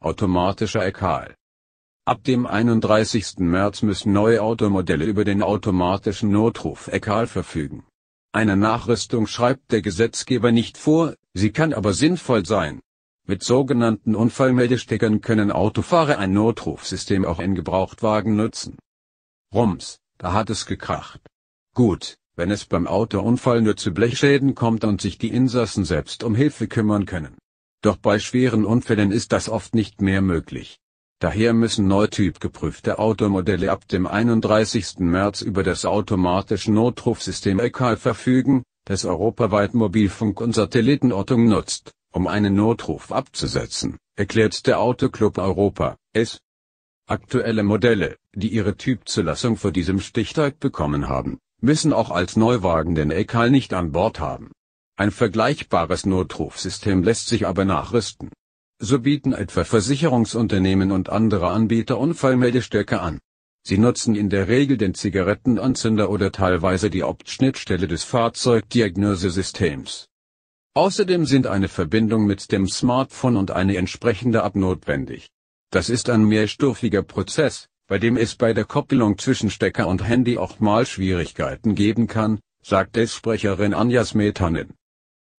automatischer EKL. Ab dem 31. März müssen neue Automodelle über den automatischen Notruf EKL verfügen. Eine Nachrüstung schreibt der Gesetzgeber nicht vor, sie kann aber sinnvoll sein. Mit sogenannten Unfallmeldesteckern können Autofahrer ein Notrufsystem auch in Gebrauchtwagen nutzen. Rums, da hat es gekracht. Gut, wenn es beim Autounfall nur zu Blechschäden kommt und sich die Insassen selbst um Hilfe kümmern können. Doch bei schweren Unfällen ist das oft nicht mehr möglich. Daher müssen neu typgeprüfte Automodelle ab dem 31. März über das automatische Notrufsystem ECAL verfügen, das europaweit Mobilfunk und Satellitenortung nutzt, um einen Notruf abzusetzen, erklärt der Autoclub Europa, S. Aktuelle Modelle, die ihre Typzulassung vor diesem Stichtag bekommen haben, müssen auch als Neuwagen den ECAL nicht an Bord haben. Ein vergleichbares Notrufsystem lässt sich aber nachrüsten. So bieten etwa Versicherungsunternehmen und andere Anbieter Unfallmeldestöcke an. Sie nutzen in der Regel den Zigarettenanzünder oder teilweise die Opt-Schnittstelle des Fahrzeugdiagnosesystems. Außerdem sind eine Verbindung mit dem Smartphone und eine entsprechende App notwendig. Das ist ein mehrstufiger Prozess, bei dem es bei der Koppelung zwischen Stecker und Handy auch mal Schwierigkeiten geben kann, sagt es Sprecherin Anja Smetanen.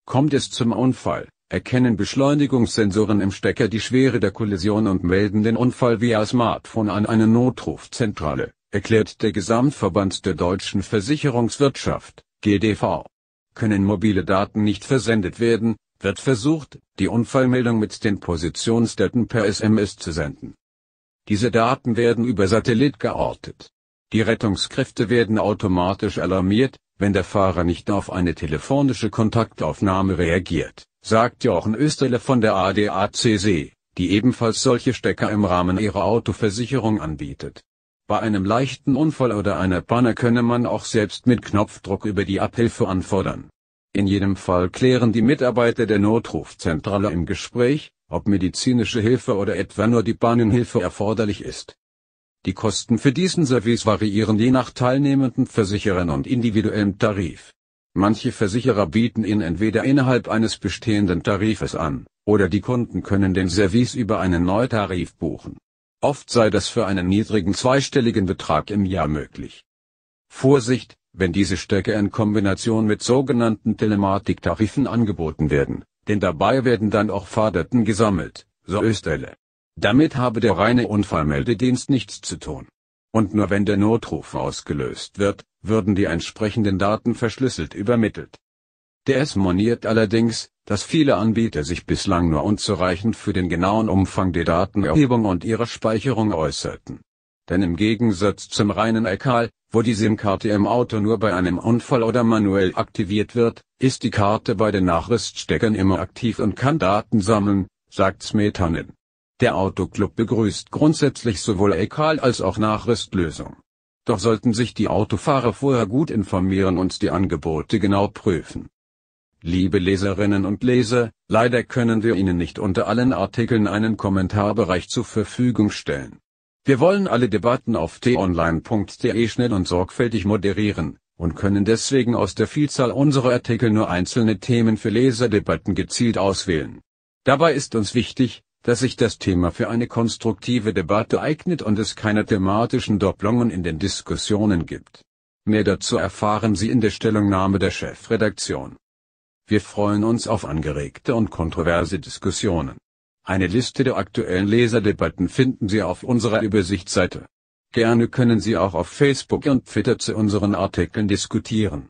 Kommt es zum Unfall, erkennen Beschleunigungssensoren im Stecker die Schwere der Kollision und melden den Unfall via Smartphone an eine Notrufzentrale, erklärt der Gesamtverband der deutschen Versicherungswirtschaft, GDV. Können mobile Daten nicht versendet werden, wird versucht, die Unfallmeldung mit den Positionsdaten per SMS zu senden. Diese Daten werden über Satellit geortet. Die Rettungskräfte werden automatisch alarmiert, wenn der Fahrer nicht auf eine telefonische Kontaktaufnahme reagiert, sagt Jochen Österle von der ADACC, die ebenfalls solche Stecker im Rahmen ihrer Autoversicherung anbietet. Bei einem leichten Unfall oder einer Panne könne man auch selbst mit Knopfdruck über die Abhilfe anfordern. In jedem Fall klären die Mitarbeiter der Notrufzentrale im Gespräch, ob medizinische Hilfe oder etwa nur die Bahnenhilfe erforderlich ist. Die Kosten für diesen Service variieren je nach teilnehmenden Versicherern und individuellem Tarif. Manche Versicherer bieten ihn entweder innerhalb eines bestehenden Tarifes an, oder die Kunden können den Service über einen Neutarif buchen. Oft sei das für einen niedrigen zweistelligen Betrag im Jahr möglich. Vorsicht, wenn diese Stöcke in Kombination mit sogenannten Telematiktarifen angeboten werden, denn dabei werden dann auch Fahrdaten gesammelt, so Österle. Damit habe der reine Unfallmeldedienst nichts zu tun. Und nur wenn der Notruf ausgelöst wird, würden die entsprechenden Daten verschlüsselt übermittelt. DS moniert allerdings, dass viele Anbieter sich bislang nur unzureichend für den genauen Umfang der Datenerhebung und ihrer Speicherung äußerten. Denn im Gegensatz zum reinen Ekal, wo die SIM-Karte im Auto nur bei einem Unfall oder manuell aktiviert wird, ist die Karte bei den Nachrüststeckern immer aktiv und kann Daten sammeln, sagt Smetanin. Der Autoclub begrüßt grundsätzlich sowohl Ecal- als auch Nachrüstlösung. Doch sollten sich die Autofahrer vorher gut informieren und die Angebote genau prüfen. Liebe Leserinnen und Leser, leider können wir Ihnen nicht unter allen Artikeln einen Kommentarbereich zur Verfügung stellen. Wir wollen alle Debatten auf t-online.de schnell und sorgfältig moderieren und können deswegen aus der Vielzahl unserer Artikel nur einzelne Themen für Leserdebatten gezielt auswählen. Dabei ist uns wichtig, dass sich das Thema für eine konstruktive Debatte eignet und es keine thematischen Doppelungen in den Diskussionen gibt. Mehr dazu erfahren Sie in der Stellungnahme der Chefredaktion. Wir freuen uns auf angeregte und kontroverse Diskussionen. Eine Liste der aktuellen Leserdebatten finden Sie auf unserer Übersichtsseite. Gerne können Sie auch auf Facebook und Twitter zu unseren Artikeln diskutieren.